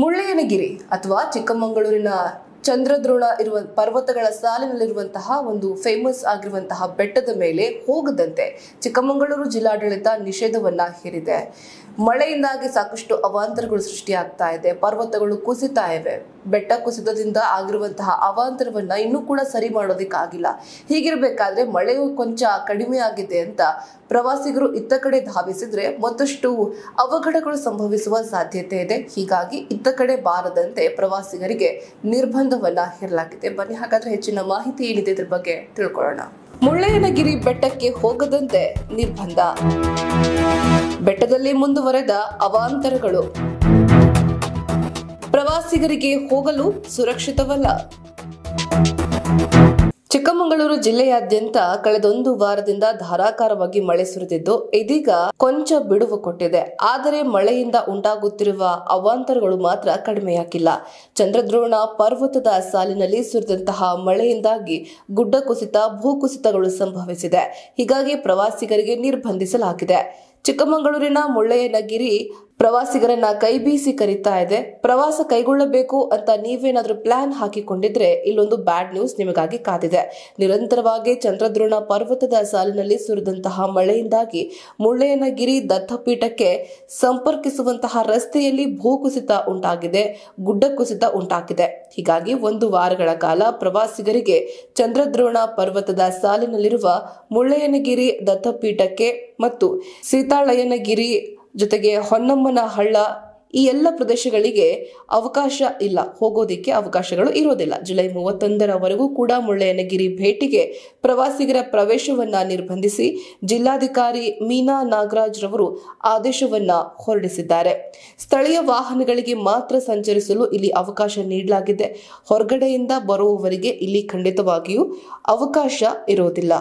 ಮುಳ್ಳಯ್ಯನಗಿರಿ ಅಥವಾ ಚಿಕ್ಕಮಗಳೂರಿನ ಚಂದ್ರದ್ರೋಣ ಇರುವ ಪರ್ವತಗಳ ಸಾಲಿನಲ್ಲಿರುವಂತಹ ಒಂದು ಫೇಮಸ್ ಆಗಿರುವಂತಹ ಬೆಟ್ಟದ ಮೇಲೆ ಹೋಗದಂತೆ ಚಿಕ್ಕಮಗಳೂರು ಜಿಲ್ಲಾಡಳಿತ ನಿಷೇಧವನ್ನ ಹೇರಿದೆ ಮಳೆಯಿಂದಾಗಿ ಸಾಕಷ್ಟು ಅವಾಂತರಗಳು ಸೃಷ್ಟಿಯಾಗ್ತಾ ಇದೆ ಪರ್ವತಗಳು ಕುಸಿತಾ ಇವೆ ಬೆಟ್ಟ ಕುಸಿತದಿಂದ ಆಗಿರುವಂತಹ ಅವಾಂತರವನ್ನ ಇನ್ನೂ ಕೂಡ ಸರಿ ಮಾಡೋದಿಕ್ಕಾಗಿಲ್ಲ ಹೀಗಿರಬೇಕಾದ್ರೆ ಮಳೆಯು ಕೊಂಚ ಕಡಿಮೆ ಆಗಿದೆ ಅಂತ ಪ್ರವಾಸಿಗರು ಇತ್ತ ಕಡೆ ಧಾವಿಸಿದ್ರೆ ಮತ್ತಷ್ಟು ಅವಘಡಗಳು ಸಂಭವಿಸುವ ಸಾಧ್ಯತೆ ಇದೆ ಹೀಗಾಗಿ ಇತ್ತ ಕಡೆ ಬಾರದಂತೆ ಪ್ರವಾಸಿಗರಿಗೆ ನಿರ್ಬಂಧವನ್ನ ಹೇರಲಾಗಿದೆ ಬನ್ನಿ ಹಾಗಾದ್ರೆ ಹೆಚ್ಚಿನ ಮಾಹಿತಿ ಏನಿದೆ ಇದ್ರ ಬಗ್ಗೆ ತಿಳ್ಕೊಳ್ಳೋಣ ಮುಳ್ಳಯ್ಯನಗಿರಿ ಬೆಟ್ಟಕ್ಕೆ ಹೋಗದಂತೆ ನಿರ್ಬಂಧ ಬೆಟ್ಟದಲ್ಲಿ ಮುಂದುವರೆದ ಅವಾಂತರಗಳು ಪ್ರವಾಸಿಗರಿಗೆ ಹೋಗಲು ಸುರಕ್ಷಿತವಲ್ಲ ಚಿಕ್ಕಮಗಳೂರು ಜಿಲ್ಲೆಯಾದ್ಯಂತ ಕಳೆದೊಂದು ವಾರದಿಂದ ಧಾರಾಕಾರವಾಗಿ ಮಳೆ ಸುರಿದಿದ್ದು ಇದೀಗ ಕೊಂಚ ಬಿಡುವು ಕೊಟ್ಟಿದೆ ಆದರೆ ಮಳೆಯಿಂದ ಉಂಟಾಗುತ್ತಿರುವ ಅವಾಂತರಗಳು ಮಾತ್ರ ಕಡಿಮೆಯಾಗಿಲ್ಲ ಚಂದ್ರದ್ರೋಣ ಪರ್ವತದ ಸಾಲಿನಲ್ಲಿ ಸುರಿದಂತಹ ಮಳೆಯಿಂದಾಗಿ ಗುಡ್ಡ ಕುಸಿತ ಭೂಕುಸಿತಗಳು ಸಂಭವಿಸಿದೆ ಹೀಗಾಗಿ ಪ್ರವಾಸಿಗರಿಗೆ ನಿರ್ಬಂಧಿಸಲಾಗಿದೆ ಚಿಕ್ಕಮಗಳೂರಿನ ಮುಳ್ಳಯ್ಯನಗಿರಿ ಪ್ರವಾಸಿಗರನ್ನ ಕೈ ಬೀಸಿ ಕರೀತಾ ಇದೆ ಪ್ರವಾಸ ಕೈಗೊಳ್ಳಬೇಕು ಅಂತ ನೀವೇನಾದ್ರೂ ಪ್ಲಾನ್ ಹಾಕಿಕೊಂಡಿದ್ರೆ ಇಲ್ಲೊಂದು ಬ್ಯಾಡ್ ನ್ಯೂಸ್ ನಿಮಗಾಗಿ ಕಾದಿದೆ ನಿರಂತರವಾಗಿ ಚಂದ್ರದ್ರೋಣ ಪರ್ವತದ ಸಾಲಿನಲ್ಲಿ ಸುರಿದಂತಹ ಮಳೆಯಿಂದಾಗಿ ಮುಳ್ಳಯ್ಯನಗಿರಿ ದತ್ತಪೀಠಕ್ಕೆ ಸಂಪರ್ಕಿಸುವಂತಹ ರಸ್ತೆಯಲ್ಲಿ ಭೂಕುಸಿತ ಉಂಟಾಗಿದೆ ಗುಡ್ಡ ಕುಸಿತ ಉಂಟಾಗಿದೆ ಹೀಗಾಗಿ ಒಂದು ವಾರಗಳ ಕಾಲ ಪ್ರವಾಸಿಗರಿಗೆ ಚಂದ್ರದ್ರೋಣ ಪರ್ವತದ ಸಾಲಿನಲ್ಲಿರುವ ಮುಳ್ಳಯ್ಯನಗಿರಿ ದತ್ತಪೀಠಕ್ಕೆ ಮತ್ತು ಸೀತಾಳಯ್ಯನಗಿರಿ ಜೊತೆಗೆ ಹೊನ್ನಮ್ಮನ ಹಳ್ಳ ಈ ಎಲ್ಲ ಪ್ರದೇಶಗಳಿಗೆ ಅವಕಾಶ ಇಲ್ಲ ಹೋಗೋದಿಕ್ಕೆ ಅವಕಾಶಗಳು ಇರೋದಿಲ್ಲ ಜುಲೈ ಮೂವತ್ತೊಂದರವರೆಗೂ ಕೂಡ ಮುಳ್ಳಯ್ಯನಗಿರಿ ಭೇಟಿಗೆ ಪ್ರವಾಸಿಗರ ಪ್ರವೇಶವನ್ನ ನಿರ್ಬಂಧಿಸಿ ಜಿಲ್ಲಾಧಿಕಾರಿ ಮೀನಾ ನಾಗರಾಜ್ ರವರು ಆದೇಶವನ್ನ ಹೊರಡಿಸಿದ್ದಾರೆ ಸ್ಥಳೀಯ ವಾಹನಗಳಿಗೆ ಮಾತ್ರ ಸಂಚರಿಸಲು ಇಲ್ಲಿ ಅವಕಾಶ ನೀಡಲಾಗಿದೆ ಹೊರಗಡೆಯಿಂದ ಬರುವವರಿಗೆ ಇಲ್ಲಿ ಖಂಡಿತವಾಗಿಯೂ ಅವಕಾಶ ಇರೋದಿಲ್ಲ